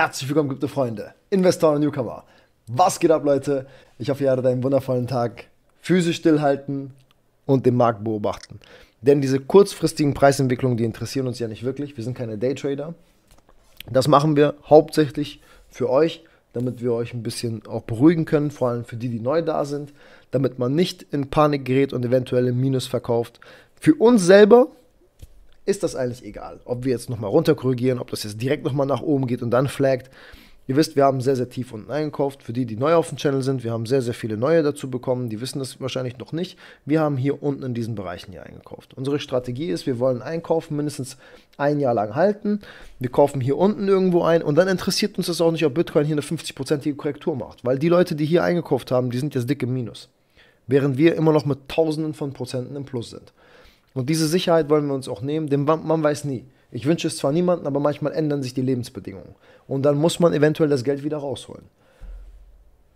Herzlich willkommen, gute Freunde, Investoren und Newcomer. Was geht ab, Leute? Ich hoffe, ihr hattet einen wundervollen Tag. Füße stillhalten und den Markt beobachten. Denn diese kurzfristigen Preisentwicklungen, die interessieren uns ja nicht wirklich. Wir sind keine Daytrader. Das machen wir hauptsächlich für euch, damit wir euch ein bisschen auch beruhigen können, vor allem für die, die neu da sind, damit man nicht in Panik gerät und eventuell im Minus verkauft. Für uns selber, ist das eigentlich egal. Ob wir jetzt nochmal runter korrigieren, ob das jetzt direkt nochmal nach oben geht und dann flaggt. Ihr wisst, wir haben sehr, sehr tief unten eingekauft. Für die, die neu auf dem Channel sind, wir haben sehr, sehr viele neue dazu bekommen. Die wissen das wahrscheinlich noch nicht. Wir haben hier unten in diesen Bereichen hier eingekauft. Unsere Strategie ist, wir wollen einkaufen, mindestens ein Jahr lang halten. Wir kaufen hier unten irgendwo ein und dann interessiert uns das auch nicht, ob Bitcoin hier eine 50-prozentige Korrektur macht. Weil die Leute, die hier eingekauft haben, die sind jetzt dick im Minus. Während wir immer noch mit Tausenden von Prozenten im Plus sind. Und diese Sicherheit wollen wir uns auch nehmen, denn man weiß nie. Ich wünsche es zwar niemandem, aber manchmal ändern sich die Lebensbedingungen. Und dann muss man eventuell das Geld wieder rausholen.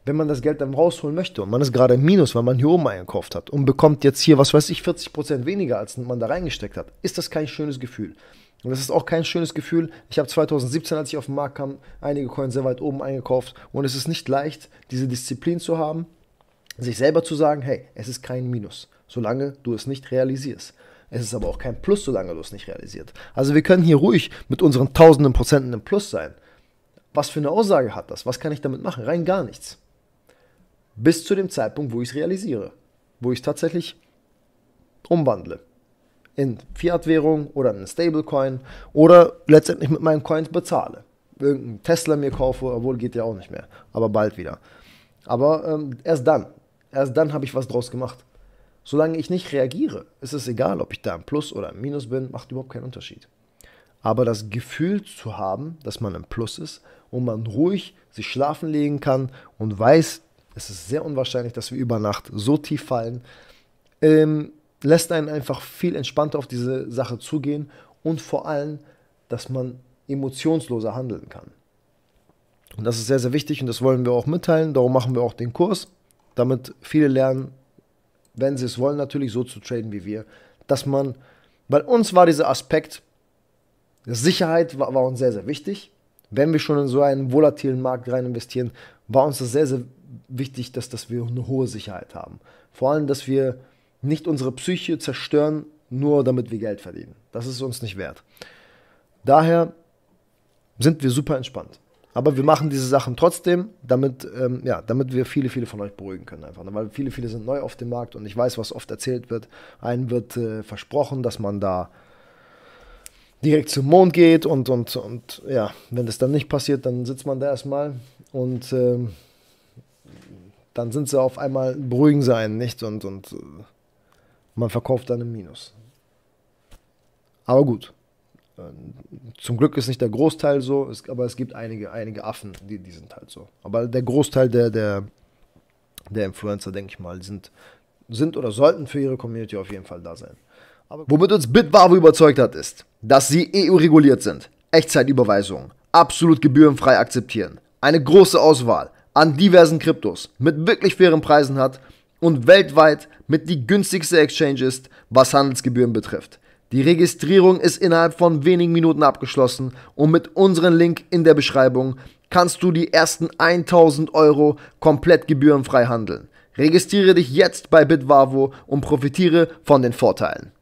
Wenn man das Geld dann rausholen möchte und man ist gerade im Minus, weil man hier oben eingekauft hat und bekommt jetzt hier, was weiß ich, 40% weniger, als man da reingesteckt hat, ist das kein schönes Gefühl. Und das ist auch kein schönes Gefühl. Ich habe 2017, als ich auf den Markt kam, einige Coins sehr weit oben eingekauft. Und es ist nicht leicht, diese Disziplin zu haben sich selber zu sagen, hey, es ist kein Minus, solange du es nicht realisierst. Es ist aber auch kein Plus, solange du es nicht realisiert. Also wir können hier ruhig mit unseren tausenden Prozenten im Plus sein. Was für eine Aussage hat das? Was kann ich damit machen? Rein gar nichts. Bis zu dem Zeitpunkt, wo ich es realisiere, wo ich es tatsächlich umwandle. In Fiat-Währung oder in einen Stablecoin oder letztendlich mit meinen Coins bezahle. Irgendeinen Tesla mir kaufe, obwohl geht ja auch nicht mehr, aber bald wieder. Aber ähm, erst dann, Erst dann habe ich was draus gemacht. Solange ich nicht reagiere, ist es egal, ob ich da im Plus oder im Minus bin, macht überhaupt keinen Unterschied. Aber das Gefühl zu haben, dass man im Plus ist und man ruhig sich schlafen legen kann und weiß, es ist sehr unwahrscheinlich, dass wir über Nacht so tief fallen, ähm, lässt einen einfach viel entspannter auf diese Sache zugehen und vor allem, dass man emotionsloser handeln kann. Und das ist sehr, sehr wichtig und das wollen wir auch mitteilen. Darum machen wir auch den Kurs damit viele lernen, wenn sie es wollen, natürlich so zu traden wie wir, dass man, bei uns war dieser Aspekt, Sicherheit war, war uns sehr, sehr wichtig. Wenn wir schon in so einen volatilen Markt rein investieren, war uns das sehr, sehr wichtig, dass, dass wir eine hohe Sicherheit haben. Vor allem, dass wir nicht unsere Psyche zerstören, nur damit wir Geld verdienen. Das ist uns nicht wert. Daher sind wir super entspannt. Aber wir machen diese Sachen trotzdem, damit, ähm, ja, damit wir viele, viele von euch beruhigen können einfach. Ne? Weil viele, viele sind neu auf dem Markt und ich weiß, was oft erzählt wird. Einen wird äh, versprochen, dass man da direkt zum Mond geht und, und, und ja, wenn das dann nicht passiert, dann sitzt man da erstmal und äh, dann sind sie auf einmal beruhigen sein, nicht? Und, und äh, man verkauft dann im Minus. Aber gut zum Glück ist nicht der Großteil so, es, aber es gibt einige, einige Affen, die, die sind halt so. Aber der Großteil der, der, der Influencer, denke ich mal, sind, sind oder sollten für ihre Community auf jeden Fall da sein. Aber Womit uns Bitbavo überzeugt hat, ist, dass sie EU-reguliert sind, Echtzeitüberweisungen, absolut gebührenfrei akzeptieren, eine große Auswahl an diversen Kryptos mit wirklich fairen Preisen hat und weltweit mit die günstigste Exchange ist, was Handelsgebühren betrifft. Die Registrierung ist innerhalb von wenigen Minuten abgeschlossen und mit unserem Link in der Beschreibung kannst du die ersten 1000 Euro komplett gebührenfrei handeln. Registriere dich jetzt bei Bitwavo und profitiere von den Vorteilen.